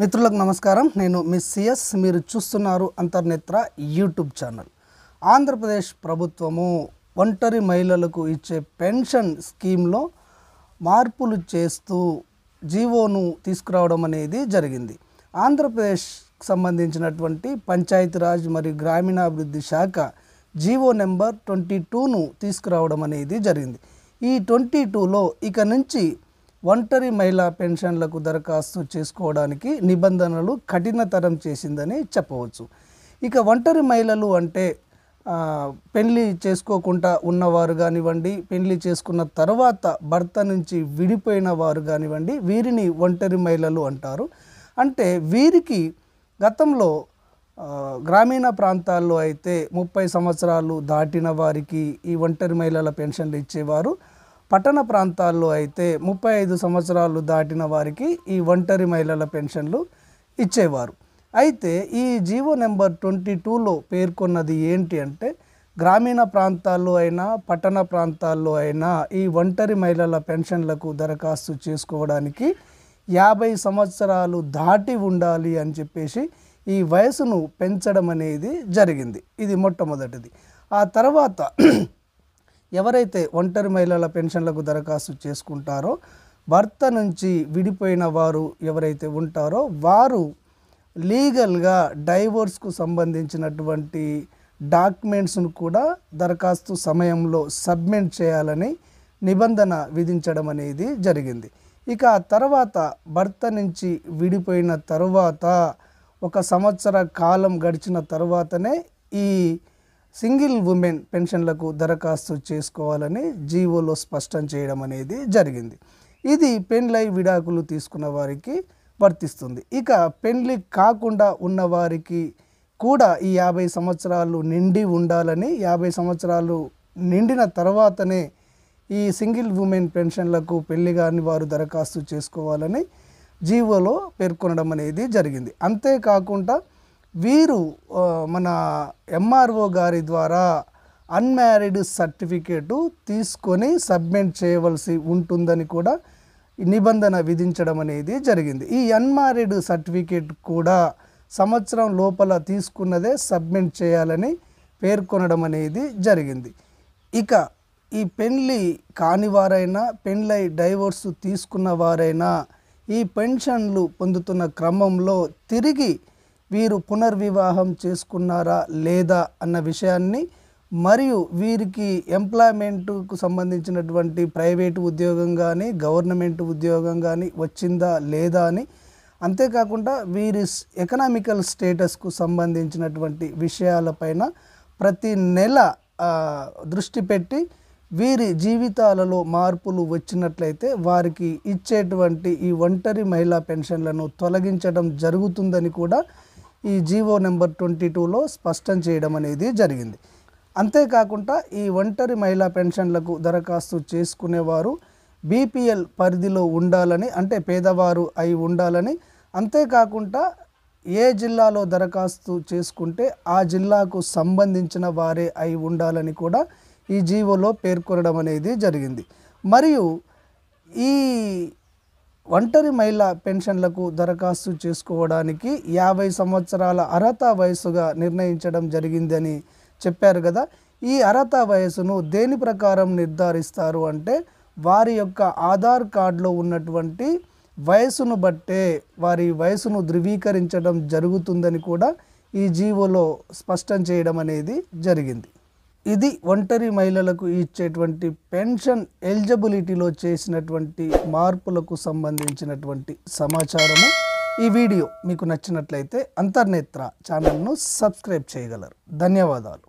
మిత్రులకు నమస్కారం నేను మిస్ సిఎస్ మీరు చూస్తున్నారు అంతర్నేత్ర యూట్యూబ్ ఛానల్ ఆంధ్రప్రదేశ్ ప్రభుత్వము ఒంటరి మహిళలకు ఇచ్చే పెన్షన్ స్కీమ్లో మార్పులు చేస్తూ జీవోను తీసుకురావడం అనేది జరిగింది ఆంధ్రప్రదేశ్ సంబంధించినటువంటి పంచాయతీరాజ్ మరియు గ్రామీణాభివృద్ధి శాఖ జీవో నెంబర్ ట్వంటీ టూను తీసుకురావడం అనేది జరిగింది ఈ ట్వంటీ టూలో ఇక నుంచి ఒంటరి మహిళా పెన్షన్లకు దరఖాస్తు చేసుకోవడానికి నిబంధనలు కఠినతరం చేసిందని చెప్పవచ్చు ఇక ఒంటరి మహిళలు అంటే పెళ్లి చేసుకోకుండా ఉన్నవారు కానివ్వండి పెళ్లి చేసుకున్న తర్వాత భర్త నుంచి విడిపోయిన వారు కానివ్వండి వీరిని ఒంటరి మహిళలు అంటారు అంటే వీరికి గతంలో గ్రామీణ ప్రాంతాల్లో అయితే ముప్పై సంవత్సరాలు దాటిన వారికి ఈ ఒంటరి మహిళల పెన్షన్లు ఇచ్చేవారు పట్టణ ప్రాంతాల్లో అయితే ముప్పై ఐదు సంవత్సరాలు దాటిన వారికి ఈ ఒంటరి మహిళల పెన్షన్లు ఇచ్చేవారు అయితే ఈ జీవో నెంబర్ ట్వంటీ టూలో పేర్కొన్నది ఏంటి అంటే గ్రామీణ ప్రాంతాల్లో అయినా పట్టణ ప్రాంతాల్లో అయినా ఈ ఒంటరి మహిళల పెన్షన్లకు దరఖాస్తు చేసుకోవడానికి యాభై సంవత్సరాలు దాటి ఉండాలి అని చెప్పేసి ఈ వయసును పెంచడం అనేది జరిగింది ఇది మొట్టమొదటిది ఆ తర్వాత ఎవరైతే ఒంటరి మహిళల పెన్షన్లకు దరఖాస్తు చేసుకుంటారో భర్త నుంచి విడిపోయిన వారు ఎవరైతే ఉంటారో వారు లీగల్గా డైవోర్స్కు సంబంధించినటువంటి డాక్యుమెంట్స్ను కూడా దరఖాస్తు సమయంలో సబ్మిట్ చేయాలని నిబంధన విధించడం అనేది జరిగింది ఇక తర్వాత భర్త నుంచి విడిపోయిన తరువాత ఒక సంవత్సర కాలం గడిచిన తరువాతనే ఈ సింగిల్ ఉమెన్ పెన్షన్లకు దరఖాస్తు చేసుకోవాలని జీవోలో స్పష్టం చేయడం అనేది జరిగింది ఇది పెండ్లై విడాకులు తీసుకున్న వారికి వర్తిస్తుంది ఇక పెండ్లి కాకుండా ఉన్నవారికి కూడా ఈ యాభై సంవత్సరాలు నిండి ఉండాలని యాభై సంవత్సరాలు నిండిన తర్వాతనే ఈ సింగిల్ ఉమెన్ పెన్షన్లకు పెళ్లి కాని వారు దరఖాస్తు చేసుకోవాలని జీవోలో పేర్కొనడం అనేది జరిగింది అంతేకాకుండా వీరు మన ఎంఆర్ఓ గారి ద్వారా అన్మ్యారీడ్ సర్టిఫికేటు తీసుకొని సబ్మిట్ చేయవలసి ఉంటుందని కూడా నిబంధన విధించడం అనేది జరిగింది ఈ అన్మ్యారీడ్ సర్టిఫికేట్ కూడా సంవత్సరం లోపల తీసుకున్నదే సబ్మిట్ చేయాలని పేర్కొనడం అనేది జరిగింది ఇక ఈ పెళ్ళి కానివారైనా పెళ్ళై డైవోర్స్ తీసుకున్న వారైనా ఈ పెన్షన్లు పొందుతున్న క్రమంలో తిరిగి వీరు పునర్వివాహం చేసుకున్నారా లేదా అన్న విషయాన్ని మరియు వీరికి ఎంప్లాయ్మెంట్కు సంబంధించినటువంటి ప్రైవేటు ఉద్యోగం కానీ గవర్నమెంట్ ఉద్యోగం కానీ వచ్చిందా లేదా అని అంతేకాకుండా వీరి ఎకనామికల్ స్టేటస్కు సంబంధించినటువంటి విషయాలపైన ప్రతి నెల దృష్టి పెట్టి వీరి జీవితాలలో మార్పులు వచ్చినట్లయితే వారికి ఇచ్చేటువంటి ఈ ఒంటరి మహిళా పెన్షన్లను తొలగించడం జరుగుతుందని కూడా ఈ జీవో నెంబర్ ట్వంటీ టూలో స్పష్టం చేయడం అనేది జరిగింది అంతేకాకుండా ఈ ఒంటరి మహిళా పెన్షన్లకు దరఖాస్తు చేసుకునేవారు బీపీఎల్ పరిధిలో ఉండాలని అంటే పేదవారు అయి ఉండాలని అంతేకాకుండా ఏ జిల్లాలో దరఖాస్తు చేసుకుంటే ఆ జిల్లాకు సంబంధించిన వారే అయి ఉండాలని కూడా ఈ జీవోలో పేర్కొనడం అనేది జరిగింది మరియు ఈ ఒంటరి మహిళ పెన్షన్లకు దరఖాస్తు చేసుకోవడానికి యాభై సంవత్సరాల అర్హత వయసుగా నిర్ణయించడం జరిగిందని చెప్పారు కదా ఈ అర్హత వయసును దేని ప్రకారం నిర్ధారిస్తారు అంటే వారి యొక్క ఆధార్ కార్డులో ఉన్నటువంటి వయసును బట్టే వారి వయసును ధృవీకరించడం జరుగుతుందని కూడా ఈ జీవోలో స్పష్టం చేయడం అనేది జరిగింది ఇది ఒంటరి మహిళలకు ఇచ్చేటువంటి పెన్షన్ ఎలిజిబిలిటీలో చేసినటువంటి మార్పులకు సంబంధించినటువంటి సమాచారము ఈ వీడియో మీకు నచ్చినట్లయితే అంతర్నేత్ర ఛానల్ను సబ్స్క్రైబ్ చేయగలరు ధన్యవాదాలు